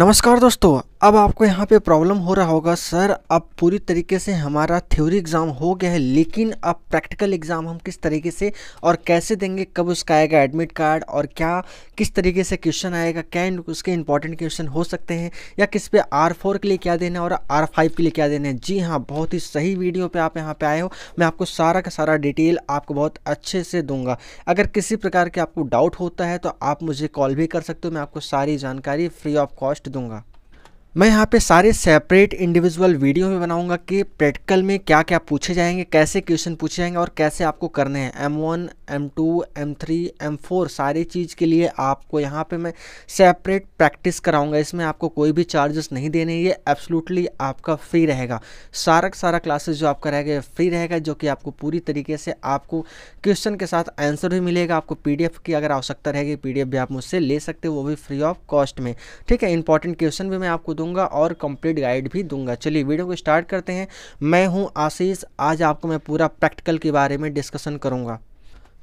नमस्कार दोस्तों अब आपको यहाँ पे प्रॉब्लम हो रहा होगा सर अब पूरी तरीके से हमारा थ्योरी एग्ज़ाम हो गया है लेकिन अब प्रैक्टिकल एग्ज़ाम हम किस तरीके से और कैसे देंगे कब उसका आएगा एडमिट कार्ड और क्या किस तरीके से क्वेश्चन आएगा क्या उसके इंपॉर्टेंट क्वेश्चन हो सकते हैं या किस पे आर फोर के लिए क्या देना है और आर फाइव के लिए क्या देना है जी हाँ बहुत ही सही वीडियो पर आप यहाँ पर आए हो मैं आपको सारा का सारा डिटेल आपको बहुत अच्छे से दूंगा अगर किसी प्रकार के आपको डाउट होता है तो आप मुझे कॉल भी कर सकते हो मैं आपको सारी जानकारी फ्री ऑफ कॉस्ट दूंगा मैं यहाँ पे सारे सेपरेट इंडिविजुअल वीडियो में बनाऊंगा कि प्रैक्टिकल में क्या क्या पूछे जाएंगे कैसे क्वेश्चन पूछे जाएंगे और कैसे आपको करने हैं M one M two M three M four सारी चीज़ के लिए आपको यहाँ पे मैं सेपरेट प्रैक्टिस कराऊंगा इसमें आपको कोई भी चार्जेस नहीं देने ये एब्सोलूटली आपका फ्री रहेगा सारा सारा क्लासेस जो आपका रहेगा फ्री रहेगा जो कि आपको पूरी तरीके से आपको क्वेश्चन के साथ आंसर भी मिलेगा आपको पी की अगर आवश्यकता रहेगी पी भी आप मुझसे ले सकते हो वो भी फ्री ऑफ कॉस्ट में ठीक है इंपॉर्टेंट क्वेश्चन भी मैं आपको दूंगा और कंप्लीट गाइड भी दूंगा चलिए वीडियो को स्टार्ट करते हैं मैं हूं आशीष आज आपको मैं पूरा प्रैक्टिकल के बारे में डिस्कशन करूंगा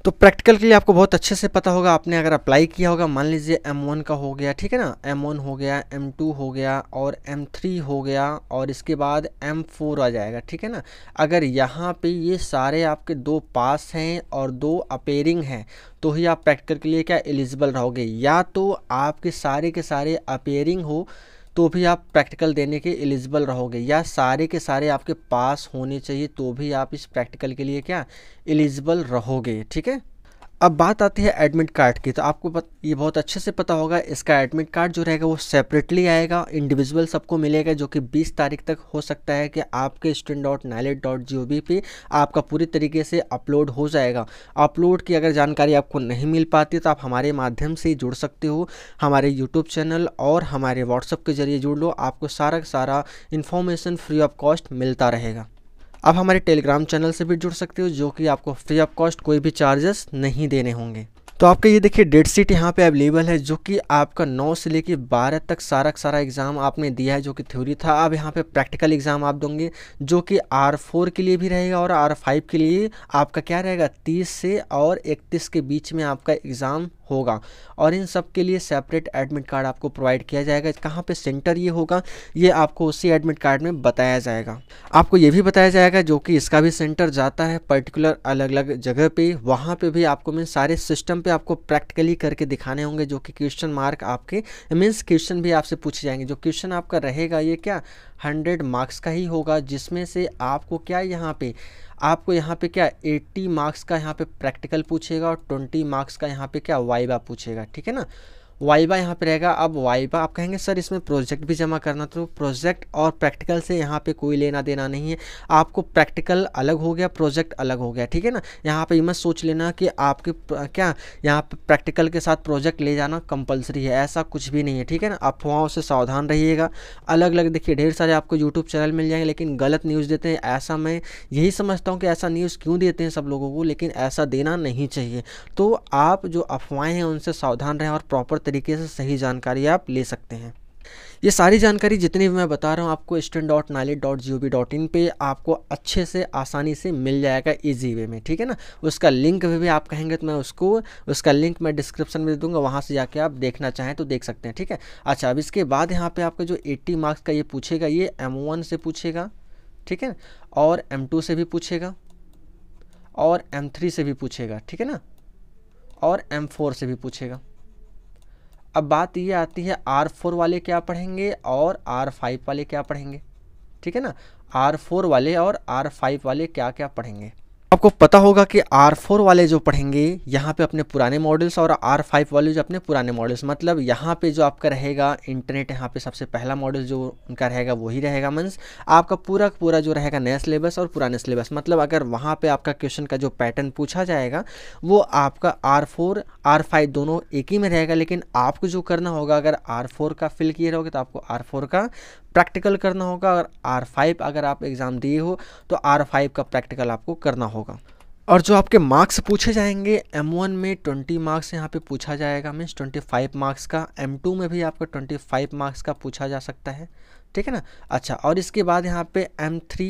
तो प्रैक्टिकल के लिए आपको बहुत अच्छे से पता होगा आपने अगर अप्लाई किया होगा मान लीजिए एम का हो गया ठीक है ना एम हो गया एम हो गया और एम हो गया और इसके बाद एम आ जाएगा ठीक है ना अगर यहाँ पर ये सारे आपके दो पास हैं और दो अपेयरिंग हैं तो ही आप प्रैक्टिकल के लिए क्या एलिजिबल रहोगे या तो आपके सारे के सारे अपेयरिंग हो तो भी आप प्रैक्टिकल देने के एलिजिबल रहोगे या सारे के सारे आपके पास होने चाहिए तो भी आप इस प्रैक्टिकल के लिए क्या एलिजिबल रहोगे ठीक है अब बात आती है एडमिट कार्ड की तो आपको पत, ये बहुत अच्छे से पता होगा इसका एडमिट कार्ड जो रहेगा वो सेपरेटली आएगा इंडिविजुअल सबको मिलेगा जो कि 20 तारीख तक हो सकता है कि आपके student dot NIELIT dot G O V पे आपका पूरी तरीके से अपलोड हो जाएगा अपलोड की अगर जानकारी आपको नहीं मिल पाती तो आप हमारे माध्यम से जुड़ सकते हो हमारे यूट्यूब चैनल और हमारे व्हाट्सअप के जरिए जुड़ लो आपको सारा सारा इन्फॉर्मेशन फ्री ऑफ कॉस्ट मिलता रहेगा आप हमारे टेलीग्राम चैनल से भी जुड़ सकते हो जो कि आपको फ्री ऑफ कॉस्ट कोई भी चार्जेस नहीं देने होंगे तो आपका ये देखिए डेट सीट यहाँ पे अवेलेबल है जो कि आपका 9 से लेके 12 तक सारा सारा एग्ज़ाम आपने दिया है जो कि थ्योरी था अब यहाँ पे प्रैक्टिकल एग्ज़ाम आप दोगे जो कि आर फोर के लिए भी रहेगा और आर फाइव के लिए आपका क्या रहेगा 30 से और 31 के बीच में आपका एग्ज़ाम होगा और इन सब के लिए सेपरेट एडमिट कार्ड आपको प्रोवाइड किया जाएगा कहाँ पे सेंटर ये होगा ये आपको उसी एडमिट कार्ड में बताया जाएगा आपको ये भी बताया जाएगा जो कि इसका भी सेंटर जाता है पर्टिकुलर अलग अलग जगह पे वहाँ पे भी आपको मीन सारे सिस्टम पे आपको प्रैक्टिकली करके दिखाने होंगे जो कि क्वेश्चन मार्क आपके मीन्स क्वेश्चन भी आपसे पूछे जाएंगे जो क्वेश्चन आपका रहेगा ये क्या हंड्रेड मार्क्स का ही होगा जिसमें से आपको क्या यहाँ पे आपको यहाँ पे क्या 80 मार्क्स का यहाँ पे प्रैक्टिकल पूछेगा और 20 मार्क्स का यहाँ पे क्या वाइबा पूछेगा ठीक है ना वाइबा यहाँ पे रहेगा अब वाइबा आप कहेंगे सर इसमें प्रोजेक्ट भी जमा करना तो प्रोजेक्ट और प्रैक्टिकल से यहाँ पे कोई लेना देना नहीं है आपको प्रैक्टिकल अलग हो गया प्रोजेक्ट अलग हो गया ठीक है ना यहाँ पे मत सोच लेना कि आपके क्या यहाँ पे प्रैक्टिकल के साथ प्रोजेक्ट ले जाना कंपलसरी है ऐसा कुछ भी नहीं है ठीक है ना अफवाहों से सावधान रहिएगा अलग अलग देखिए ढेर सारे आपको यूट्यूब चैनल मिल जाएंगे लेकिन गलत न्यूज़ देते हैं ऐसा मैं यही समझता हूँ कि ऐसा न्यूज़ क्यों देते हैं सब लोगों को लेकिन ऐसा देना नहीं चाहिए तो आप जो अफवाहें हैं उनसे सावधान रहें और प्रॉपर तरीके से सही जानकारी आप ले सकते हैं ये सारी जानकारी जितनी भी मैं बता रहा हूँ आपको student dot NIELIT dot G O V dot in पर आपको अच्छे से आसानी से मिल जाएगा ईजी वे में ठीक है ना उसका लिंक भी, भी आप कहेंगे तो मैं उसको उसका लिंक मैं डिस्क्रिप्शन में दे दूँगा वहाँ से जाके आप देखना चाहें तो देख सकते हैं ठीक है अच्छा अब इसके बाद यहाँ पर आपका जो एट्टी मार्क्स का ये पूछेगा ये एम वन से पूछेगा ठीक है और एम टू से भी पूछेगा और एम थ्री से भी पूछेगा ठीक है ना और एम फोर से भी पूछेगा अब बात ये आती है आर फोर वाले क्या पढ़ेंगे और आर फाइव वाले क्या पढ़ेंगे ठीक है ना आर फोर वाले और आर फाइव वाले क्या क्या पढ़ेंगे आपको पता होगा कि R4 वाले जो पढ़ेंगे यहाँ पे अपने पुराने मॉडल्स और R5 वाले जो अपने पुराने मॉडल्स मतलब यहाँ पे जो आपका रहेगा इंटरनेट यहाँ पे सबसे पहला मॉडल जो उनका रहेगा वही रहेगा मंस आपका पूरा पूरा जो रहेगा नया सिलेबस और पुराने सिलेबस मतलब अगर वहाँ पे आपका क्वेश्चन का जो पैटर्न पूछा जाएगा वो आपका आर फोर दोनों एक ही में रहेगा लेकिन आपको जो करना होगा अगर आर का फिल किए रहोगे तो आपको आर का प्रैक्टिकल करना होगा और आर फाइव अगर आप एग्ज़ाम दिए हो तो आर फाइव का प्रैक्टिकल आपको करना होगा और जो आपके मार्क्स पूछे जाएंगे एम वन में ट्वेंटी मार्क्स यहाँ पे पूछा जाएगा मीन्स ट्वेंटी फाइव मार्क्स का एम टू में भी आपका फाइव मार्क्स का पूछा जा सकता है ठीक है ना अच्छा और इसके बाद यहाँ पे M3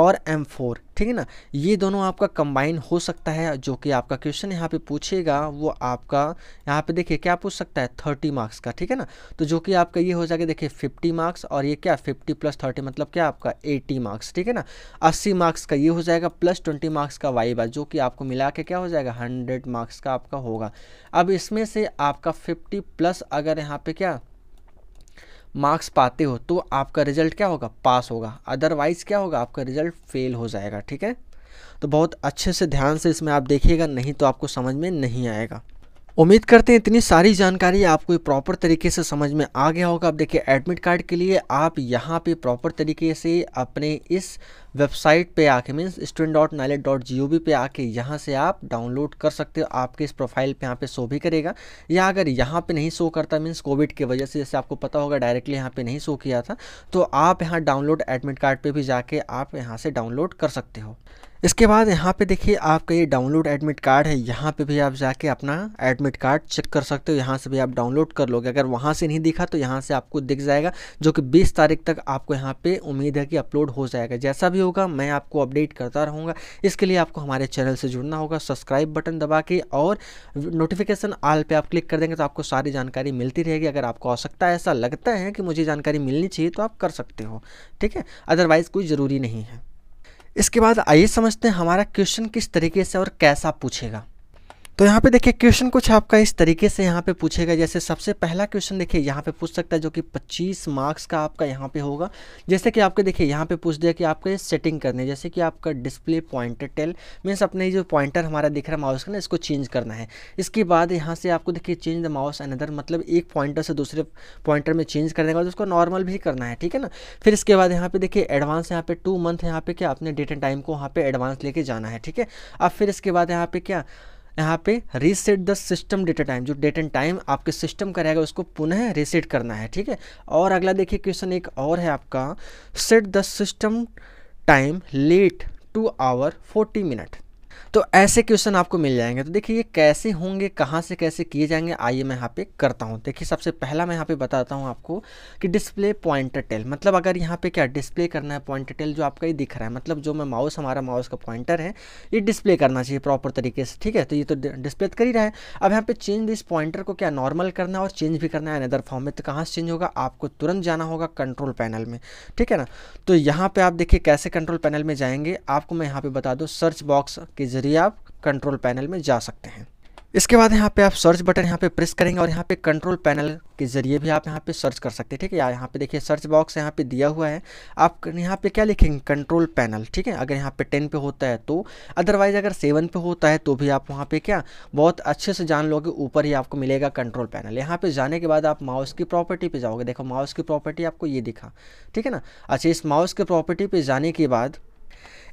और M4 ठीक है ना ये दोनों आपका कंबाइन हो सकता है जो कि आपका क्वेश्चन यहाँ पे पूछेगा वो आपका यहाँ पे देखिए क्या पूछ सकता है 30 मार्क्स का ठीक है ना तो जो कि आपका ये हो जाएगा देखिए 50 मार्क्स और ये क्या 50 प्लस 30 मतलब क्या आपका 80 मार्क्स ठीक है ना 80 मार्क्स का ये हो जाएगा प्लस 20 मार्क्स का बार जो कि आपको मिला के क्या हो जाएगा हंड्रेड मार्क्स का आपका होगा अब इसमें से आपका फिफ्टी प्लस अगर यहाँ पर क्या मार्क्स पाते हो तो आपका रिजल्ट क्या होगा पास होगा अदरवाइज़ क्या होगा आपका रिजल्ट फेल हो जाएगा ठीक है तो बहुत अच्छे से ध्यान से इसमें आप देखिएगा नहीं तो आपको समझ में नहीं आएगा उम्मीद करते हैं इतनी सारी जानकारी आपको प्रॉपर तरीके से समझ में आ गया होगा अब देखिए एडमिट कार्ड के लिए आप यहाँ पे प्रॉपर तरीके से अपने इस वेबसाइट पे आके means student dot NIELIT dot G O V पे आके यहाँ से आप डाउनलोड कर सकते हो आपके इस प्रोफाइल पे यहाँ पे शो भी करेगा या अगर यहाँ पे नहीं शो करता मीन्स कोविड की वजह से जैसे आपको पता होगा डायरेक्टली यहाँ पे नहीं शो किया था तो आप यहाँ डाउनलोड एडमिट कार्ड पर भी जाके आप यहाँ से डाउनलोड कर सकते हो इसके बाद यहाँ पे देखिए आपका ये डाउनलोड एडमिट कार्ड है यहाँ पे भी आप जाके अपना एडमिट कार्ड चेक कर सकते हो यहाँ से भी आप डाउनलोड कर लोगे अगर वहाँ से नहीं दिखा तो यहाँ से आपको दिख जाएगा जो कि 20 तारीख तक आपको यहाँ पे उम्मीद है कि अपलोड हो जाएगा जैसा भी होगा मैं आपको अपडेट करता रहूँगा इसके लिए आपको हमारे चैनल से जुड़ना होगा सब्सक्राइब बटन दबा के और नोटिफिकेशन आल पे आप क्लिक कर देंगे तो आपको सारी जानकारी मिलती रहेगी अगर आपको आवश्यकता ऐसा लगता है कि मुझे जानकारी मिलनी चाहिए तो आप कर सकते हो ठीक है अदरवाइज़ कोई ज़रूरी नहीं है इसके बाद आइए समझते हैं हमारा क्वेश्चन किस तरीके से और कैसा पूछेगा तो यहाँ पे देखिए क्वेश्चन कुछ आपका इस तरीके से यहाँ पे पूछेगा जैसे सबसे पहला क्वेश्चन देखिए यहाँ पे पूछ सकता है जो कि 25 मार्क्स का आपका यहाँ पे होगा जैसे कि आपके देखिए यहाँ पे पूछ दिया कि आपको ये सेटिंग करनी है जैसे कि आपका डिस्प्ले पॉइंटर टेल मीन्स अपने जो पॉइंटर हमारा दिख रहा है माउस का ना इसको चेंज करना है इसके बाद यहाँ से आपको देखिए चेंज द माउस एनदर मतलब एक पॉइंटर से दूसरे पॉइंटर में चेंज करने के बाद उसको नॉर्मल भी करना है ठीक है ना फिर इसके बाद यहाँ पे देखिए एडवांस यहाँ पे टू मंथ यहाँ पे क्या अपने डेट एंड टाइम को वहाँ पे एडवांस लेके जाना है ठीक है अब फिर इसके बाद यहाँ पे क्या यहाँ पे reset the system data time जो डेट एंड टाइम आपके सिस्टम का रहेगा उसको पुनः रीसेट करना है ठीक है और अगला देखिए क्वेश्चन एक और है आपका set the system time late two hour forty minute तो ऐसे क्वेश्चन आपको मिल जाएंगे तो देखिए ये कैसे होंगे कहाँ से कैसे किए जाएंगे आइए मैं यहाँ पे करता हूँ देखिए सबसे पहला मैं यहाँ पे बताता हूँ आपको कि डिस्प्ले पॉइंटर टेल मतलब अगर यहाँ पे क्या डिस्प्ले करना है पॉइंटर टेल जो आपका ये दिख रहा है मतलब जो मैं माउस हमारा माउस का पॉइंटर है ये डिस्प्ले करना चाहिए प्रॉपर तरीके से ठीक है तो ये तो डिस्प्ले तो कर ही रहा है अब यहाँ पे चेंज दिस पॉइंटर को क्या नॉर्मल करना है और चेंज भी करना है अनदर फॉर्म में तो कहाँ से चेंज होगा आपको तुरंत जाना होगा कंट्रोल पैनल में ठीक है ना तो यहाँ पर आप देखिए कैसे कंट्रोल पैनल में जाएंगे आपको मैं यहाँ पर बता दूँ सर्च बॉक्स के जरिए आप कंट्रोल पैनल में जा सकते हैं इसके बाद यहाँ पे आप सर्च बटन यहाँ पे प्रेस करेंगे और यहाँ पे कंट्रोल पैनल के जरिए भी आप यहाँ पे सर्च कर सकते हैं ठीक है या यहाँ पे देखिए सर्च बॉक्स यहाँ पे दिया हुआ है आप यहाँ पे क्या लिखेंगे कंट्रोल पैनल ठीक है अगर यहाँ पे टेन पे होता है तो अदरवाइज अगर सेवन पे होता है तो भी आप वहाँ पर क्या बहुत अच्छे से जान लोगे ऊपर ही आपको मिलेगा कंट्रोल पैनल यहाँ पर जाने के बाद आप माउस की प्रॉपर्टी पर जाओगे देखो माउस की प्रॉपर्टी आपको ये दिखा ठीक है ना अच्छा इस माउस की प्रॉपर्टी पर जाने के बाद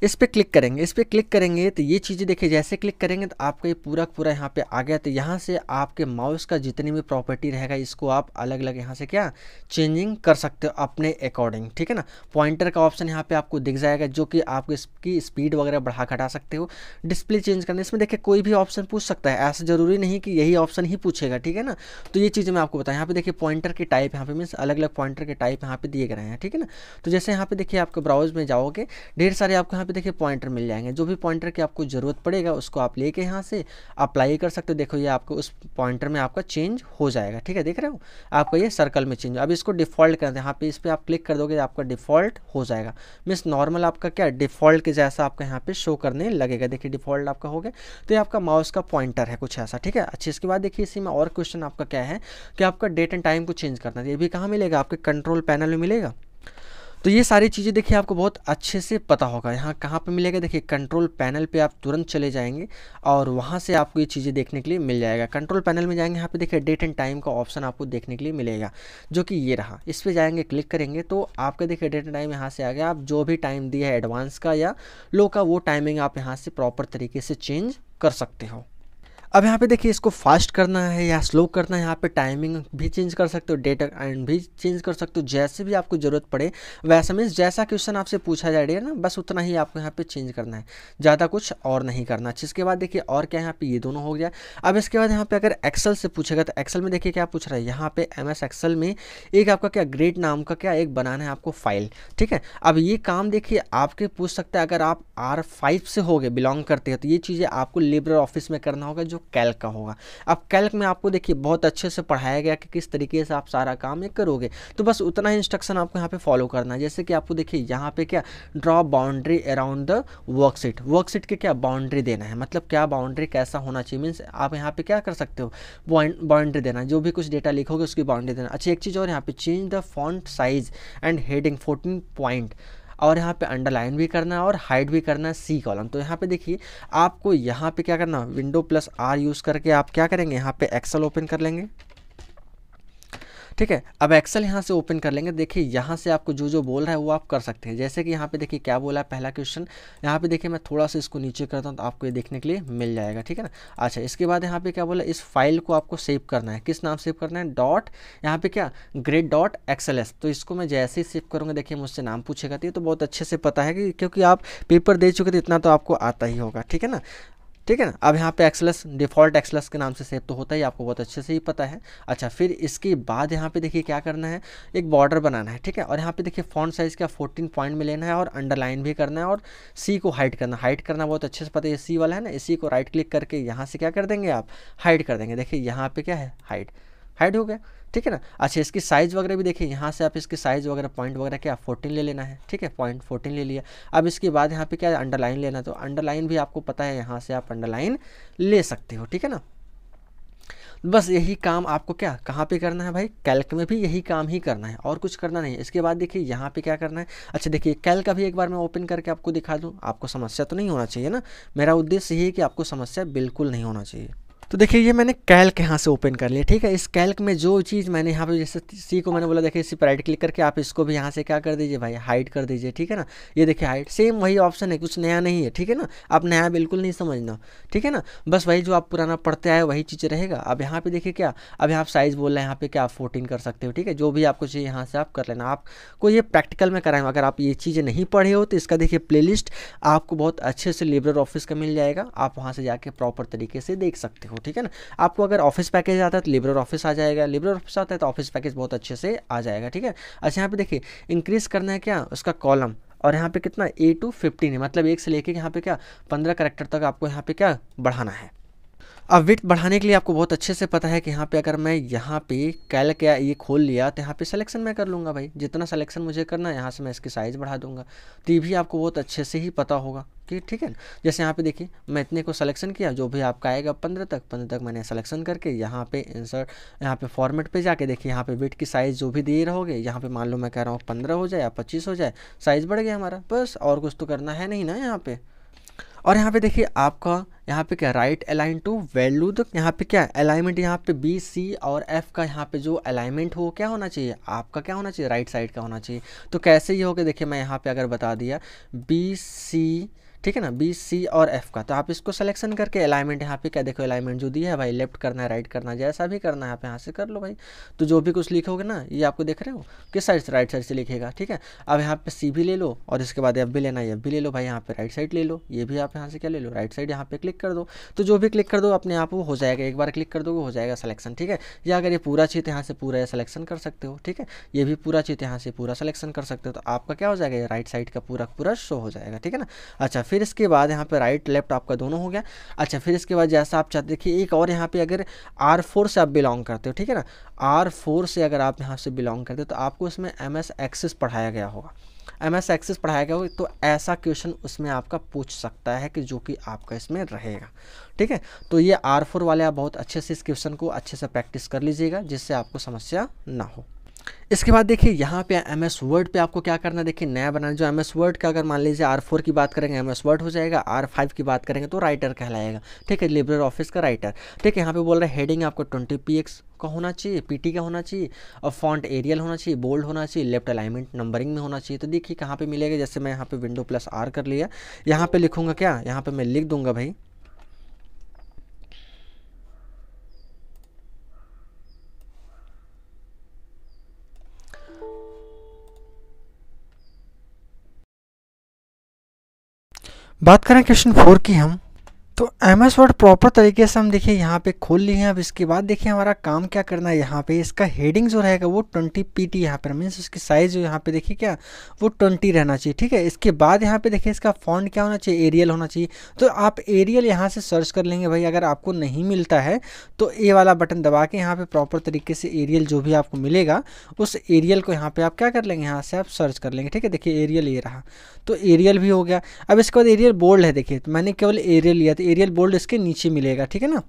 इस पर क्लिक करेंगे इस पर क्लिक करेंगे तो ये चीज़ें देखिए जैसे क्लिक करेंगे तो आपका ये पूरा पूरा यहाँ पे आ गया तो यहाँ से आपके माउस का जितनी भी प्रॉपर्टी रहेगा इसको आप अलग अलग यहाँ से क्या चेंजिंग कर सकते हो अपने अकॉर्डिंग ठीक है ना पॉइंटर का ऑप्शन यहाँ पर आपको दिख जाएगा जो कि आपको इसकी स्पीड वगैरह बढ़ा घटा सकते हो डिस्प्ले चेंज करने इसमें देखिए कोई भी ऑप्शन पूछ सकता है ऐसा ज़रूरी नहीं कि यही ऑप्शन ही पूछेगा ठीक है ना तो ये चीज़ें मैं आपको बताया यहाँ पे देखिए पॉइंटर के टाइप यहाँ पे मीन्स अलग अलग पॉइंटर के टाइप यहाँ पे दिए गए हैं ठीक है ना तो जैसे यहाँ पे देखिए आपके ब्राउज में जाओगे ढेर सारे आपको यहाँ पे देखिए पॉइंटर मिल जाएंगे जो भी पॉइंटर की आपको ज़रूरत पड़ेगा उसको आप लेके यहाँ से अप्लाई कर सकते हो देखो ये आपको उस पॉइंटर में आपका चेंज हो जाएगा ठीक है देख रहे हो आपका ये सर्कल में चेंज अब इसको डिफ़ॉल्ट कर दें यहाँ पे इस पर आप क्लिक कर दोगे आपका डिफ़ॉल्ट हो जाएगा मीन्स नॉर्मल आपका क्या डिफ़ॉल्ट के जैसा आपका यहाँ पर शो करने लगेगा देखिए डिफ़ॉल्ट आपका हो गया तो ये आपका माउस का पॉइंटर है कुछ ऐसा ठीक है अच्छा इसके बाद देखिए इसी में और क्वेश्चन आपका क्या है कि आपका डेट एंड टाइम को चेंज करना है ये भी कहाँ मिलेगा आपके कंट्रोल पैनल में मिलेगा तो ये सारी चीज़ें देखिए आपको बहुत अच्छे से पता होगा यहाँ कहाँ पे मिलेगा देखिए कंट्रोल पैनल पे आप तुरंत चले जाएंगे और वहाँ से आपको ये चीज़ें देखने के लिए मिल जाएगा कंट्रोल पैनल में जाएंगे यहाँ पे देखिए डेट एंड टाइम का ऑप्शन आपको देखने के लिए मिलेगा जो कि ये रहा इस पर जाएंगे क्लिक करेंगे तो आपका देखिए डेट एंड टाइम यहाँ से आ गया आप जो भी टाइम दिया है एडवांस का या लो का वो टाइमिंग आप यहाँ से प्रॉपर तरीके से चेंज कर सकते हो अब यहाँ पे देखिए इसको फास्ट करना है या स्लो करना है यहाँ पे टाइमिंग भी चेंज कर सकते हो डेटा एंड भी चेंज कर सकते हो जैसे भी आपको ज़रूरत पड़े वैसा मीन्स जैसा क्वेश्चन आपसे पूछा जाएगा ना बस उतना ही आपको यहाँ पे चेंज करना है ज़्यादा कुछ और नहीं करना अच्छा इसके बाद देखिए और क्या यहाँ पे ये दोनों हो गया अब इसके बाद यहाँ पे अगर एक्सल से पूछेगा तो एक्सल में देखिए क्या पूछ रहा है यहाँ पे एम एक्सल में एक आपका क्या ग्रेड नाम का क्या एक बनाना है आपको फाइल ठीक है अब ये काम देखिए आपके पूछ सकता है अगर आप आर फाइव से हो गए बिलोंग करते हैं तो ये चीज़ें आपको लेबर ऑफिस में करना होगा जो कैल्क का होगा अब कैल्क में आपको देखिए बहुत अच्छे से पढ़ाया गया कि किस तरीके से आप सारा काम ये करोगे तो बस उतना इंस्ट्रक्शन आपको यहाँ पे फॉलो करना है जैसे कि आपको देखिए यहाँ पे क्या draw boundary around the worksheet worksheet के क्या बाउंड्री देना है मतलब क्या बाउंड्री कैसा होना चाहिए मीन्स आप यहाँ पर क्या कर सकते हो बाउंड्री देना जो भी कुछ डेटा लिखोगे उसकी बाउंड्री देना अच्छा एक चीज़ और यहाँ पर change the font size and heading fourteen point और यहाँ पे अंडरलाइन भी करना है और हाइड भी करना है सी कॉलम तो यहाँ पे देखिए आपको यहाँ पे क्या करना विंडो प्लस आर यूज़ करके आप क्या करेंगे यहाँ पे एक्सेल ओपन कर लेंगे ठीक है अब एक्सेल यहाँ से ओपन कर लेंगे देखिए यहाँ से आपको जो जो बोल रहा है वो आप कर सकते हैं जैसे कि यहाँ पे देखिए क्या बोला है पहला क्वेश्चन यहाँ पे देखिए मैं थोड़ा सा इसको नीचे करता हूँ तो आपको ये देखने के लिए मिल जाएगा ठीक है ना अच्छा इसके बाद यहाँ पे क्या बोला इस फाइल को आपको सेव करना है किस नाम सेव करना है डॉट यहाँ पे क्या ग्रेट डॉट एक्सेल तो इसको मैं जैसे ही सेव करूँगा देखिए मुझसे नाम पूछेगा तो, तो बहुत अच्छे से पता है कि क्योंकि आप पेपर दे चुके थे इतना तो आपको आता ही होगा ठीक है ना ठीक है ना अब यहाँ पे एक्सलस डिफ़ॉल्ट एक्सलस के नाम से सेव तो होता ही आपको बहुत अच्छे से ही पता है अच्छा फिर इसके बाद यहाँ पे देखिए क्या करना है एक बॉर्डर बनाना है ठीक है और यहाँ पे देखिए फॉन्ट साइज़ का 14 पॉइंट में लेना है और अंडरलाइन भी करना है और सी को हाइड करना हाइड करना बहुत अच्छे से पता है सी वाला है ना इसी को राइट क्लिक करके यहाँ से क्या कर देंगे आप हाइड कर देंगे देखिए यहाँ पर क्या है हाइड हाइड हो गया ठीक है ना अच्छा इसकी साइज़ वगैरह भी देखिए यहाँ से आप इसकी साइज़ वगैरह पॉइंट वगैरह क्या फोर्टीन ले लेना है ठीक है पॉइंट फोर्टीन ले लिया अब इसके बाद यहाँ पे क्या है अंडरलाइन लेना तो अंडरलाइन भी आपको पता है यहाँ से आप अंडरलाइन ले सकते हो ठीक है ना बस यही काम आपको क्या कहाँ पे करना है भाई कैल्क में भी यही काम ही करना है और कुछ करना नहीं है इसके बाद देखिए यहाँ पे क्या करना है अच्छा देखिए कैल्क का भी एक बार मैं ओपन करके आपको दिखा दूँ आपको समस्या तो नहीं होना चाहिए ना मेरा उद्देश्य यही है कि आपको समस्या बिल्कुल नहीं होना चाहिए तो देखिए ये मैंने कैल्क यहाँ से ओपन कर लिया ठीक है इस कैल्क में जो चीज़ मैंने यहाँ पे जैसे सी को मैंने बोला देखिए इसी पर राइट क्लिक करके आप इसको भी यहाँ से क्या कर दीजिए भाई हाइड कर दीजिए ठीक है ना ये देखिए हाइड सेम वही ऑप्शन है कुछ नया नहीं है ठीक है ना आप नया बिल्कुल नहीं समझना ठीक है ना बस वही जो आप पुराना पढ़ते आए वही चीज़ रहेगा अब यहाँ पर देखिए क्या अभी आप साइज़ बोल रहे हैं यहाँ पे क्या आप फोर्टीन कर सकते हो ठीक है जो भी आपको चाहिए यहाँ से आप कर लेना आपको ये प्रैक्टिकल में कराएंगे अगर आप ये चीज़ें नहीं पढ़े हो तो इसका देखिए प्ले आपको बहुत अच्छे से लेबर ऑफिस का मिल जाएगा आप वहाँ से जाके प्रॉपर तरीके से देख सकते हो हूँ ठीक है ना आपको अगर ऑफिस पैकेज आता है तो लिबर ऑफिस आ जाएगा लिबर ऑफिस आता है तो ऑफिस पैकेज बहुत अच्छे से आ जाएगा ठीक है अच्छा यहाँ पे देखिए इंक्रीज़ करना है क्या उसका कॉलम और यहाँ पे कितना ए टू फिफ्टीन है मतलब एक से लेके यहाँ पे क्या पंद्रह करेक्टर तक आपको यहाँ पे क्या बढ़ाना है अब विथ बढ़ाने के लिए आपको बहुत अच्छे से पता है कि यहाँ पे अगर मैं यहाँ पे कैल क्या ये खोल लिया तो यहाँ पे सिलेक्शन मैं कर लूँगा भाई जितना सिलेक्शन मुझे करना है यहाँ से मैं इसकी साइज़ बढ़ा दूँगा तो ये भी आपको बहुत अच्छे से ही पता होगा कि ठीक है जैसे यहाँ पे देखिए मैं इतने को सलेक्शन किया जो भी आपका आएगा पंद्रह तक पंद्रह तक मैंने सलेक्शन करके यहाँ पे इंसर्ट यहाँ पे फॉर्मेट पे जाके देखिए यहाँ पे विट की साइज़ जो भी दिए रहोगे यहाँ पे मान लो मैं कह रहा हूँ पंद्रह हो जाए या पच्चीस हो जाए साइज़ बढ़ गया हमारा बस और कुछ तो करना है नहीं ना यहाँ पे और यहाँ पे देखिए आपका यहाँ पे क्या राइट अलाइन टू वैल्यू तो यहाँ पे क्या अलाइनमेंट यहाँ पे बी सी और एफ का यहाँ पे जो अलाइनमेंट हो क्या होना चाहिए आपका क्या होना चाहिए राइट right साइड का होना चाहिए तो कैसे ये हो गया देखिए मैं यहाँ पे अगर बता दिया बी सी ठीक है ना बी सी और एफ का तो आप इसको सिलेक्शन करके अलाइनमेंट यहाँ पे क्या देखो अलाइनमेंट जो दी है भाई लेफ्ट करना है राइट करना है जैसा भी करना है आप यहाँ से कर लो भाई तो जो भी कुछ लिखोगे ना ये आपको देख रहे हो किस साइड से राइट साइड से लिखेगा ठीक है अब यहाँ पे सी भी ले लो और इसके बाद एफ भी लेना है एफ भी ले लो भाई यहाँ पे राइट साइड ले लो ये भी आप यहाँ से क्या ले लो राइट साइड यहाँ पे क्लिक कर दो तो जो भी क्लिक कर दो अपने आप वो हो जाएगा एक बार क्लिक कर दो हो जाएगा सलेक्शन ठीक है या अगर ये पूरा चीज यहाँ से पूरा सलेक्शन कर सकते हो ठीक है ये भी पूरा चीज यहाँ से पूरा सलेक्शन कर सकते हो तो आपका क्या हो जाएगा राइट साइड का पूरा पूरा शो हो जाएगा ठीक है ना अच्छा फिर इसके बाद यहाँ पे राइट लेफ्ट आपका दोनों हो गया अच्छा फिर इसके बाद जैसा आप चाहते देखिए एक और यहाँ पे अगर आर फोर से आप बिलोंग करते हो ठीक है ना आर फोर से अगर आप यहाँ से बिलोंग करते हो तो आपको इसमें एम एस एक्सिस पढ़ाया गया होगा एम एस एक्सिस पढ़ाया गया हो तो ऐसा क्वेश्चन उसमें आपका पूछ सकता है कि जो कि आपका इसमें रहेगा ठीक है तो ये आर फोर वाले आप बहुत अच्छे से इस क्वेश्चन को अच्छे से प्रैक्टिस कर लीजिएगा जिससे आपको समस्या ना हो इसके बाद देखिए यहाँ पे एम एस वर्ड पर आपको क्या करना देखिए नया बनाना जो एम एस वर्ड का अगर मान लीजिए आर फोर की बात करेंगे एम एस वर्ड हो जाएगा आर फाइव की बात करेंगे तो राइटर कहलाएगा ठीक है लिब्रेर ऑफिस का राइटर ठीक है यहाँ पे बोल रहे हेडिंग आपको ट्वेंटी पी एक्स का होना चाहिए पीटी का होना चाहिए और फॉन्ट एरियल होना चाहिए बोल्ड होना चाहिए लेफ्ट अलाइनमेंट नंबरिंग में होना चाहिए तो देखिए कहाँ पर मिलेगा जैसे मैं यहाँ पर विंडो प्लस आर कर लिया यहाँ पर लिखूँगा क्या यहाँ पर मैं लिख दूँगा भाई बात करें क्वेश्चन फोर की हम तो एम एस वर्ड प्रॉपर तरीके से हम देखिए यहाँ पे खोल लिए हैं अब इसके बाद देखिए हमारा काम क्या करना है यहाँ पे इसका हेडिंग जो रहेगा वो ट्वेंटी पी टी यहाँ पर मीन्स उसकी साइज़ जो यहाँ पे देखिए क्या वो ट्वेंटी रहना चाहिए ठीक है इसके बाद यहाँ पे देखिए इसका फॉन्ट क्या होना चाहिए एरियल होना चाहिए तो आप एरियल यहाँ से सर्च कर लेंगे भाई अगर आपको नहीं मिलता है तो ए वाला बटन दबा के यहाँ पर प्रॉपर तरीके से एरियल जो भी आपको मिलेगा उस एरियल को यहाँ पर आप क्या कर लेंगे यहाँ से आप सर्च कर लेंगे ठीक है देखिए एरियल ये रहा तो एरियल भी हो गया अब इसके बाद एरियल बोल्ड है देखिए तो मैंने केवल एरियल लिया था एरियल बोल्ड इसके नीचे मिलेगा ठीक है ना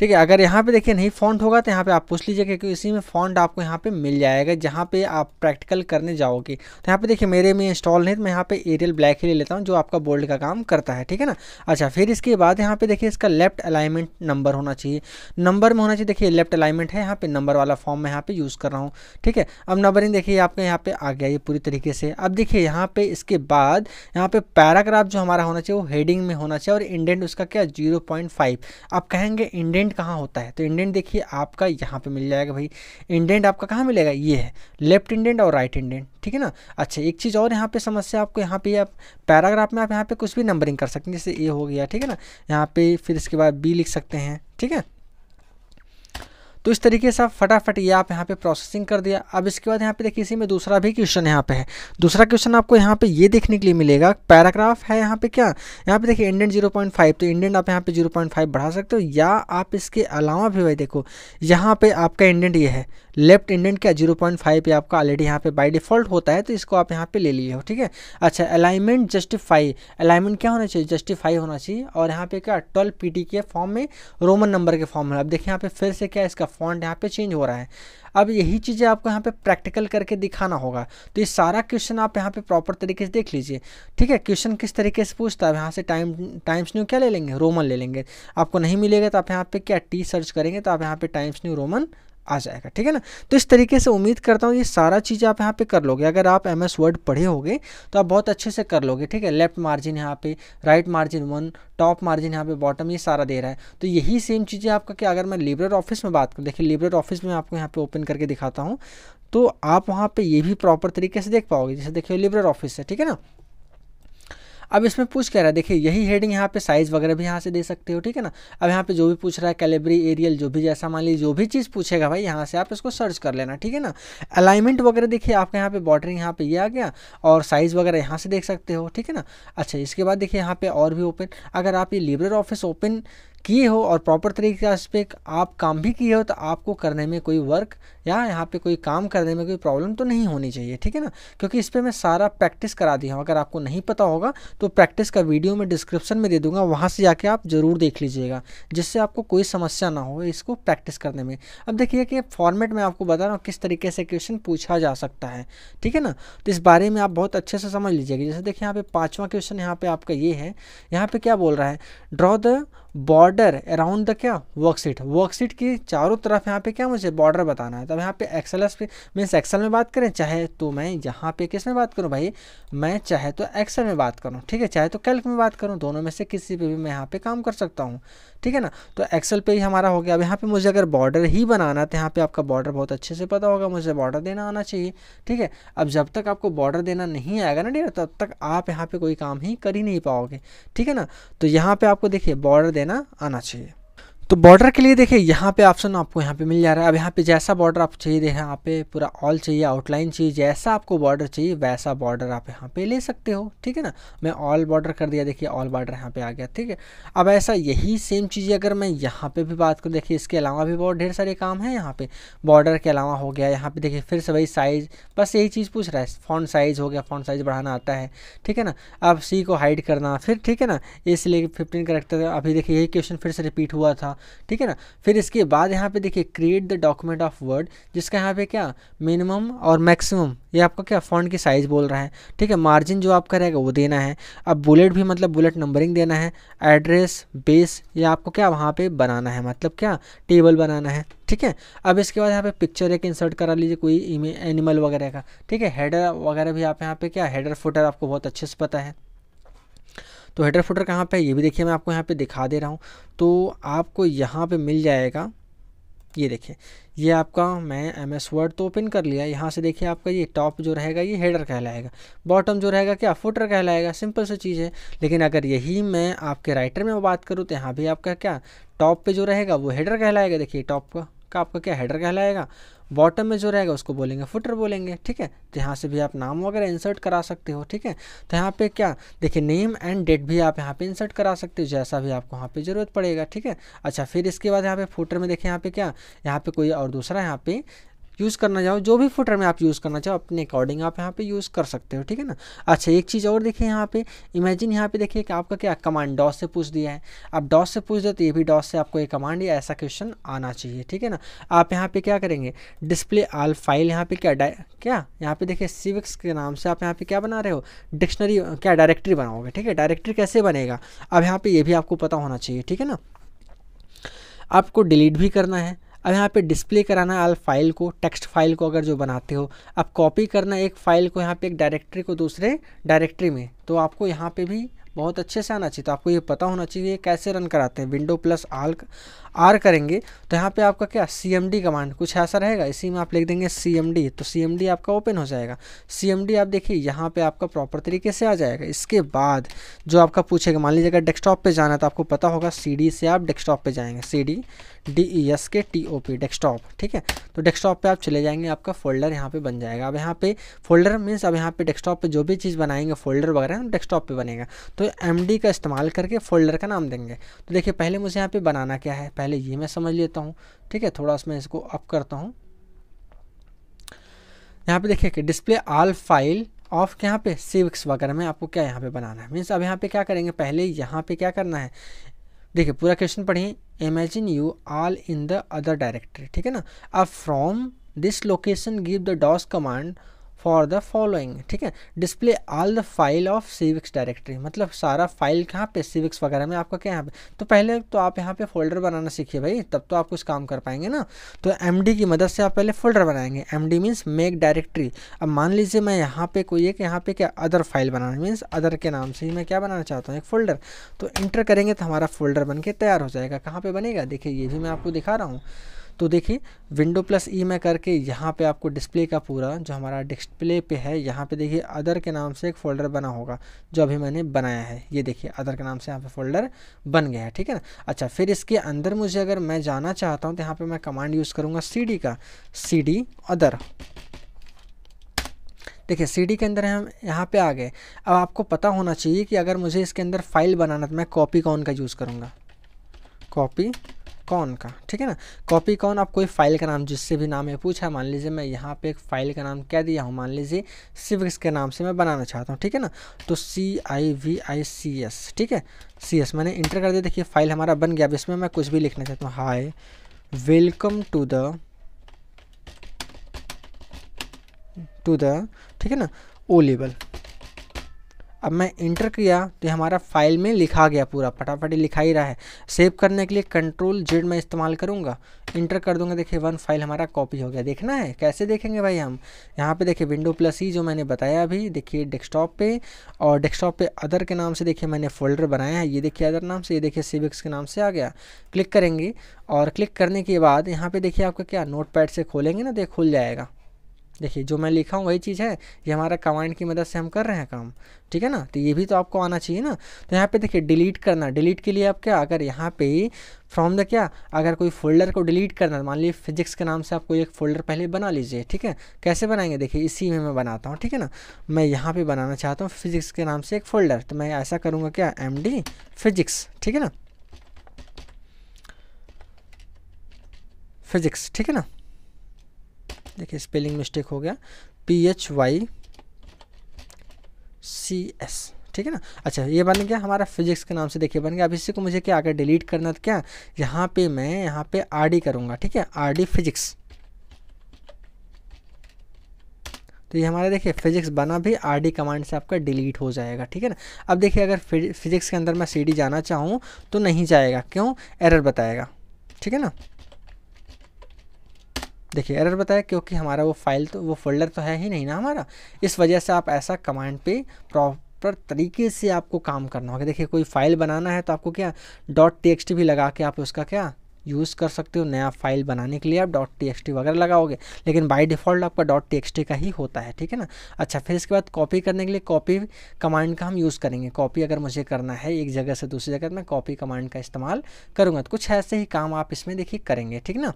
ठीक है अगर यहाँ पे देखिए नहीं फॉन्ट होगा तो यहाँ पे आप पूछ लीजिएगा क्योंकि इसी में फॉन्ट आपको यहाँ पे मिल जाएगा जहाँ पे आप प्रैक्टिकल करने जाओगे तो यहाँ पे देखिए मेरे में इंस्टॉल नहीं तो मैं यहाँ पे एरियल ब्लैक ही ले लेता हूँ जो आपका बोल्ड का काम करता है ठीक है ना अच्छा फिर इसके बाद यहाँ पे देखिए इसका लेफ्ट अलाइनमेंट नंबर होना चाहिए नंबर में होना चाहिए देखिए लेफ्ट अलाइनमेंट है यहाँ पे नंबर वाला फॉर्म मैं यहाँ पे यूज़ कर रहा हूँ ठीक है अब नंबरिंग देखिए आपका यहाँ पे आ गया ये पूरी तरीके से अब देखिए यहाँ पे इसके बाद यहाँ पे पैराग्राफ जो हमारा होना चाहिए वो हेडिंग में होना चाहिए और इंडेंट उसका क्या जीरो पॉइंट फाइव आप कहेंगे इंडेंट इंडेंट कहाँ होता है तो इंडेंट देखिए आपका यहाँ पे मिल जाएगा भाई इंडेंट आपका कहाँ मिलेगा ये है लेफ्ट इंडेंट और राइट इंडेंट ठीक है ना अच्छा एक चीज़ और यहाँ पे समस्या आपको यहाँ पे आप पैराग्राफ में आप यहाँ पे कुछ भी नंबरिंग कर सकते हैं जैसे ए हो गया ठीक है ना यहाँ पे फिर इसके बाद बी लिख सकते हैं ठीक है तो इस तरीके से आप फटाफट ये आप यहाँ पे प्रोसेसिंग कर दिया अब इसके बाद यहाँ पे देखिए इसी में दूसरा भी क्वेश्चन यहाँ पे है दूसरा क्वेश्चन आपको यहाँ पे ये देखने के लिए मिलेगा पैराग्राफ है यहाँ पे क्या यहाँ पे देखिए इंडियन जीरो पॉइंट फाइव तो इंडियन आप यहाँ पे जीरो पॉइंट फाइव बढ़ा सकते हो या आप इसके अलावा भी भाई देखो यहाँ पे आपका इंडियन ये है लेफ्ट इंडियन क्या जीरो पॉइंट फाइव ये आपका ऑलरेडी यहाँ पे बाई डिफॉल्ट होता है तो इसको आप यहाँ पे ले लिए हो ठीक है अच्छा अलाइनमेंट जस्टिफाई अलाइनमेंट क्या होना चाहिए जस्टिफाई होना चाहिए और यहाँ पे क्या ट्वेल्व पी के फॉर्म में रोमन नंबर के फॉर्म में अब देखिए यहाँ पे फिर से क्या इसका फॉन्ट यहाँ पे चेंज हो रहा है अब यही चीज़ें आपको यहाँ पे प्रैक्टिकल करके दिखाना होगा तो ये सारा क्वेश्चन आप यहाँ पे प्रॉपर तरीके से देख लीजिए ठीक है क्वेश्चन किस तरीके से पूछता है यहाँ से टाइम टाइम्स न्यू क्या ले लेंगे रोमन ले लेंगे आपको नहीं मिलेगा तो आप यहाँ पे क्या टी सर्च करेंगे तो आप यहाँ पे टाइम्स न्यू रोमन आ जाएगा ठीक है ना तो इस तरीके से उम्मीद करता हूँ ये सारा चीज़ आप यहाँ पे कर लोगे अगर आप एम एस वर्ड पढ़े होगे तो आप बहुत अच्छे से कर लोगे ठीक है लेफ्ट मार्जिन यहाँ पे right margin one top margin यहाँ पे बॉटम ये सारा दे रहा है तो यही सेम चीज़ें आपका कि अगर मैं लिब्रेट ऑफिस में बात करूँ देखिए लिब्रेट ऑफिस में आपको यहाँ पे ओपन करके दिखाता हूँ तो आप वहाँ पर ये भी प्रॉपर तरीके से देख पाओगे जैसे देखिए लिब्रेट ऑफिस है ठीक है ना अब इसमें पूछ कह रहा है देखिए यही हेडिंग यहाँ पे साइज़ वगैरह भी यहाँ से दे सकते हो ठीक है ना अब यहाँ पे जो भी पूछ रहा है कैलेबरी एरियल जो भी जैसा मान लीजिए जो भी चीज़ पूछेगा भाई यहाँ से आप इसको सर्च कर लेना ठीक है ना अलाइनमेंट वगैरह देखिए आपके यहाँ पे बॉर्डरिंग यहाँ पे ये आ गया और साइज़ वगैरह यहाँ से देख सकते हो ठीक है ना अच्छा इसके बाद देखिए यहाँ पे और भी ओपन अगर आप ये लिब्रेर ऑफिस ओपन किए हो और प्रॉपर तरीके से आप काम भी किए हो तो आपको करने में कोई वर्क या यहाँ पे कोई काम करने में कोई प्रॉब्लम तो नहीं होनी चाहिए ठीक है ना क्योंकि इस पर मैं सारा प्रैक्टिस करा दिया हूँ अगर आपको नहीं पता होगा तो प्रैक्टिस का वीडियो मैं डिस्क्रिप्शन में दे दूंगा वहाँ से जाके आप ज़रूर देख लीजिएगा जिससे आपको कोई समस्या ना हो इसको प्रैक्टिस करने में अब देखिए कि फॉर्मेट में आपको बता रहा हूँ किस तरीके से क्वेश्चन पूछा जा सकता है ठीक है ना तो इस बारे में आप बहुत अच्छे से समझ लीजिएगा जैसे देखिए यहाँ पे पाँचवा क्वेश्चन यहाँ पे आपका ये है यहाँ पे क्या बोल रहा है draw the border around the क्या वर्कशीट वर्कशीट की चारों तरफ यहाँ पे क्या मुझे बॉर्डर बताना है तब यहाँ पे एक्सेल पे मीन्स एक्सेल में बात करें चाहे तो मैं यहाँ पे किस में बात करूँ भाई मैं चाहे तो एक्सेल में बात करूँ ठीक है चाहे तो कैल्क में बात करूँ दोनों में से किसी पे भी मैं यहाँ पे काम कर सकता हूँ ठीक है ना तो एक्सेल पे ही हमारा हो गया अब यहाँ पे मुझे अगर बॉर्डर ही बनाना तो यहाँ पे आपका बॉर्डर बहुत अच्छे से पता होगा मुझे बॉर्डर देना आना चाहिए ठीक है अब जब तक आपको बॉर्डर देना नहीं आएगा ना डेरा तब तक आप यहाँ पर कोई काम ही कर ही नहीं पाओगे ठीक है ना तो यहाँ पर आपको देखिए बॉर्डर देना आना चाहिए तो बॉर्डर के लिए देखिए यहाँ पे ऑप्शन आपको यहाँ पे मिल जा रहा है अब यहाँ पे जैसा बॉर्डर आप चाहिए देखें यहाँ पे पूरा ऑल चाहिए आउटलाइन चाहिए जैसा आपको बॉर्डर चाहिए वैसा बॉर्डर आप यहाँ पे ले सकते हो ठीक है ना मैं ऑल बॉर्डर कर दिया देखिए ऑल बॉर्डर यहाँ पे आ गया ठीक है अब ऐसा यही सेम चीज़ अगर मैं यहाँ पर भी बात करूँ देखिए इसके अलावा भी बहुत ढेर सारे काम है यहाँ पर बॉर्डर के अलावा हो गया यहाँ पर देखिए फिर से वही साइज़ बस यही चीज़ पूछ रहा है फ़ॉन्ट साइज़ हो गया फ़ॉन्ट साइज़ बढ़ाना आता है ठीक है ना अब सी को हाइड करना फिर ठीक है ना इसलिए फिफ्टीन करेक्टर अभी देखिए यही क्वेश्चन फिर से रिपीट हुआ था ठीक है ना फिर इसके बाद यहाँ पे देखिए create the document of word जिसका यहाँ पे क्या मिनिमम और मैक्सिमम ये आपका क्या फॉन्ट की साइज़ बोल रहा है ठीक है मार्जिन जो आपका रहेगा वो देना है अब बुलेट भी मतलब बुलेट नंबरिंग देना है एड्रेस बेस ये आपको क्या वहाँ पर बनाना है मतलब क्या टेबल बनाना है ठीक है अब इसके बाद यहाँ पे पिक्चर एक इंसर्ट करा लीजिए कोई एनिमल वगैरह का ठीक है हेडर वगैरह भी आप यहाँ पे क्या हेडर फुटर आपको बहुत अच्छे से पता है तो हेडर फुटर कहाँ पे है ये भी देखिए मैं आपको यहाँ पे दिखा दे रहा हूँ तो आपको यहाँ पे मिल जाएगा ये देखिए ये आपका मैं एम एस वर्ड तो ओपन कर लिया यहाँ से देखिए आपका ये टॉप जो रहेगा ये हेडर कहलाएगा बॉटम जो रहेगा क्या फुटर कहलाएगा सिंपल सी चीज़ है लेकिन अगर यही मैं आपके राइटर में बात करूँ तो यहाँ भी आपका क्या टॉप पे जो रहेगा वो हेडर कहलाएगा देखिए टॉप का, का आपका क्या हेडर कहलाएगा बॉटम में जो रहेगा उसको बोलेंगे फुटर बोलेंगे ठीक है तो यहाँ से भी आप नाम वगैरह इंसर्ट करा सकते हो ठीक है तो यहाँ पे क्या देखिए नेम एंड डेट भी आप यहाँ पे इंसर्ट करा सकते हो जैसा भी आपको वहाँ पे ज़रूरत पड़ेगा ठीक है अच्छा फिर इसके बाद यहाँ पे फुटर में देखिए यहाँ पे क्या यहाँ पे कोई और दूसरा यहाँ पे यूज़ करना चाहो जो भी फुटर में आप यूज़ करना चाहो अपने अकॉर्डिंग आप यहाँ पे यूज़ कर सकते हो ठीक है ना अच्छा एक चीज़ और देखिए यहाँ पे इमेजिन यहाँ पे देखिए कि आपका क्या कमांड डॉस से पूछ दिया है आप डॉस से पूछ दो तो ये भी डॉस से आपको ये कमांड या ऐसा क्वेश्चन आना चाहिए ठीक है ना आप यहाँ पे क्या करेंगे डिस्प्ले आल फाइल यहाँ पे क्या क्या यहाँ पे देखिए सिविक्स के नाम से आप यहाँ पे क्या बना रहे हो डिक्शनरी क्या डायरेक्टरी बनाओगे ठीक है डायरेक्टरी कैसे बनेगा अब यहाँ पे ये भी आपको पता होना चाहिए ठीक है ना आपको डिलीट भी करना है अब यहाँ पे डिस्प्ले कराना है फाइल को टेक्स्ट फाइल को अगर जो बनाते हो अब कॉपी करना एक फ़ाइल को यहाँ पे एक डायरेक्टरी को दूसरे डायरेक्टरी में तो आपको यहाँ पे भी बहुत अच्छे से आना चाहिए तो आपको ये पता होना चाहिए कैसे रन कराते हैं विंडो प्लस आल आर करेंगे तो यहाँ पे आपका क्या सी एम डी कमांड कुछ ऐसा रहेगा इसी में आप लिख देंगे सी एम डी तो सी एम डी आपका ओपन हो जाएगा सी एम डी आप देखिए यहाँ पे आपका प्रॉपर तरीके से आ जाएगा इसके बाद जो आपका पूछेगा मान लीजिए अगर डेस्कटॉप पे जाना है तो आपको पता होगा सी डी से आप डेस्कटॉप पे जाएंगे C D D E S K T O P desktop ठीक है तो डेस्कटॉप पे आप चले जाएंगे आपका फोल्डर यहाँ पे बन जाएगा अब यहाँ पे फोल्डर मीन्स अब यहाँ पे डेस्कटॉप पे जो भी चीज़ बनाएंगे फोल्डर वगैरह डेस्कटॉप पे बनेगा तो एम का इस्तेमाल करके फोल्डर का नाम देंगे तो देखिए पहले मुझे यहाँ पे बनाना क्या है पहले ये मैं समझ लेता हूँ ठीक है थोड़ा उसमें इसको अप करता हूँ यहाँ पे देखिए कि डिस्प्ले आल फाइल ऑफ यहाँ पे सिविक्स वगैरह में आपको क्या यहाँ पे बनाना है मीन्स अब यहाँ पे क्या करेंगे पहले यहाँ पे क्या करना है देखिए पूरा क्वेश्चन पढ़िए imagine you all in the other directory ठीक है ना अब from this location give the DOS command for the following ठीक है display all the file of civics directory मतलब सारा फाइल कहाँ पे सिविक्स वगैरह में आपका क्या यहाँ पे तो पहले तो आप यहाँ पे फोल्डर बनाना सीखिए भाई तब तो आप कुछ काम कर पाएंगे ना तो एम की मदद से आप पहले फोल्डर बनाएंगे M D means make directory अब मान लीजिए मैं यहाँ पे कोई एक यहाँ पे क्या अदर फाइल बनाना मीन्स अदर के नाम से ही मैं क्या बनाना चाहता हूँ एक फोल्डर तो इंटर करेंगे तो हमारा फोल्डर बन के तैयार हो जाएगा कहाँ पर बनेगा देखिए ये भी मैं आपको दिखा रहा हूँ तो देखिए विंडो प्लस ई में करके यहाँ पे आपको डिस्प्ले का पूरा जो हमारा डिस्प्ले पे है यहाँ पे देखिए अदर के नाम से एक फ़ोल्डर बना होगा जो अभी मैंने बनाया है ये देखिए अदर के नाम से यहाँ पे फ़ोल्डर बन गया है ठीक है ना अच्छा फिर इसके अंदर मुझे अगर मैं जाना चाहता हूँ तो यहाँ पर मैं कमांड यूज़ करूँगा सी का सी अदर देखिए सीडी के अंदर हम यहाँ पे आ गए अब आपको पता होना चाहिए कि अगर मुझे इसके अंदर फाइल बनाना तो मैं कॉपी कौन का यूज़ करूँगा कॉपी कौन का ठीक है ना कॉपी कौन आप कोई फाइल का नाम जिससे भी नाम है पूछा मान लीजिए मैं यहाँ पे एक फाइल का नाम क्या दिया हूँ मान लीजिए सिविक्स के नाम से मैं बनाना चाहता हूँ ठीक है ना तो सी आई वी आई सी एस ठीक है सी एस मैंने इंटर कर दिया देखिए फाइल हमारा बन गया अब इसमें मैं कुछ भी लिखना चाहता हूँ hi welcome to the to the ठीक है ना ओ लेवल अब मैं इंटर किया तो हमारा फाइल में लिखा गया पूरा फटाफट लिखा ही रहा है सेव करने के लिए कंट्रोल जेड मैं इस्तेमाल करूँगा इंटर कर दूंगा देखिए वन फाइल हमारा कॉपी हो गया देखना है कैसे देखेंगे भाई हम यहाँ पे देखिए विंडो प्लस ही जो मैंने बताया अभी देखिए डेस्कटॉप पे और डेस्कटॉप पे अदर के नाम से देखिए मैंने फोल्डर बनाया है ये देखिए अदर नाम से ये देखिए सिविक्स के नाम से आ गया क्लिक करेंगे और क्लिक करने के बाद यहाँ पर देखिए आपका क्या नोट से खोलेंगे ना तो खुल जाएगा देखिए जो मैं लिखा हूँ वही चीज़ है ये हमारा कमांड की मदद से हम कर रहे हैं काम ठीक है ना तो ये भी तो आपको आना चाहिए ना तो यहाँ पे देखिए डिलीट करना डिलीट के लिए आप क्या अगर यहाँ पे फ्रॉम द क्या अगर कोई फोल्डर को डिलीट करना मान लीजिए फिजिक्स के नाम से आप कोई एक फोल्डर पहले बना लीजिए ठीक है कैसे बनाएंगे देखिए इसी में मैं बनाता हूँ ठीक है ना मैं यहाँ पर बनाना चाहता हूँ फिजिक्स के नाम से एक फोल्डर तो मैं ऐसा करूँगा क्या एम डी फिजिक्स ठीक है ना फिजिक्स ठीक है ना देखिए स्पेलिंग मिस्टेक हो गया P H Y C S ठीक है ना अच्छा ये बन गया हमारा फिजिक्स के नाम से देखिए बन गया अब इसी को मुझे क्या आगे डिलीट करना था तो क्या यहाँ पे मैं यहाँ पे आर डी करूँगा ठीक है आर डी फिजिक्स तो ये हमारा देखिए फिजिक्स बना भी आर डी कमांड से आपका डिलीट हो जाएगा ठीक है ना अब देखिए अगर फिजिक्स के अंदर मैं सी डी जाना चाहूँ तो नहीं जाएगा क्यों एरर बताएगा ठीक है ना देखिए एरर बताया क्योंकि हमारा वो फाइल तो वो फोल्डर तो है ही नहीं ना हमारा इस वजह से आप ऐसा कमांड पे प्रॉपर तरीके से आपको काम करना होगा देखिए कोई फाइल बनाना है तो आपको क्या डॉट टी भी लगा के आप उसका क्या यूज़ कर सकते हो नया फाइल बनाने के लिए आप डॉट टी वगैरह लगाओगे लेकिन बाय डिफ़ॉल्ट आपका डॉट टी का ही होता है ठीक है ना अच्छा फिर इसके बाद कॉपी करने के लिए कॉपी कमांड का हम यूज़ करेंगे कॉपी अगर मुझे करना है एक जगह से दूसरी जगह तो मैं कॉपी कमांड का इस्तेमाल करूँगा तो कुछ ऐसे ही काम आप इसमें देखिए करेंगे ठीक ना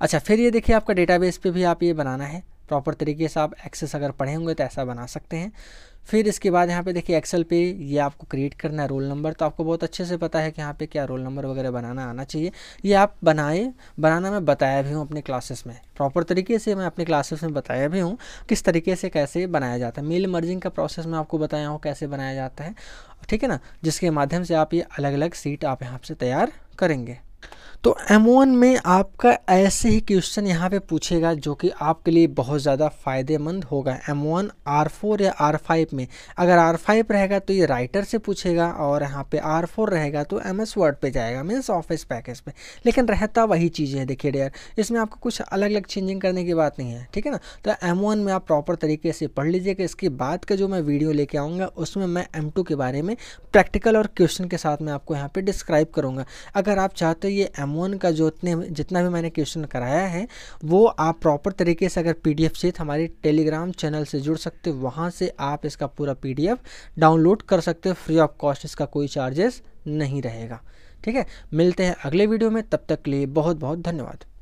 अच्छा फिर ये देखिए आपका डेटाबेस पे भी आप ये बनाना है प्रॉपर तरीके से आप एक्सेस अगर पढ़े होंगे तो ऐसा बना सकते हैं फिर इसके बाद यहाँ पे देखिए एक्सेल पे ये आपको क्रिएट करना है रोल नंबर तो आपको बहुत अच्छे से पता है कि यहाँ पे क्या रोल नंबर वगैरह बनाना आना चाहिए ये आप बनाए बनाना मैं बताया भी हूँ अपने क्लासेस में प्रॉपर तरीके से मैं अपने क्लासेस में बताया भी हूँ किस तरीके से कैसे बनाया जाता है मेल मर्जिंग का प्रोसेस मैं आपको बताया हूँ कैसे बनाया जाता है ठीक है ना जिसके माध्यम से आप ये अलग अलग सीट आप यहाँ से तैयार करेंगे तो एम वन में आपका ऐसे ही क्वेश्चन यहाँ पे पूछेगा जो कि आपके लिए बहुत ज़्यादा फ़ायदेमंद होगा एम वन आर फोर या आर फाइव में अगर आर फाइव रहेगा तो ये राइटर से पूछेगा और यहाँ पे आर फोर रहेगा तो एम एस वर्ड पर जाएगा मीन्स ऑफिस पैकेज पे लेकिन रहता वही चीज़ें है देखिए डेयर इसमें आपको कुछ अलग अलग चेंजिंग करने की बात नहीं है ठीक है ना तो एम वन में आप प्रॉपर तरीके से पढ़ लीजिएगा इसके बाद का जो मैं वीडियो लेके आऊँगा उसमें मैं एम टू के बारे में प्रैक्टिकल और क्वेश्चन के साथ मैं आपको यहाँ पर डिस्क्राइब करूँगा अगर आप चाहते हो ये एम कॉमन का जो इतने जितना भी मैंने क्वेश्चन कराया है वो आप प्रॉपर तरीके से अगर पी से हमारे टेलीग्राम चैनल से जुड़ सकते हो वहाँ से आप इसका पूरा पीडीएफ डाउनलोड कर सकते हो फ्री ऑफ कॉस्ट इसका कोई चार्जेस नहीं रहेगा ठीक है मिलते हैं अगले वीडियो में तब तक के लिए बहुत बहुत धन्यवाद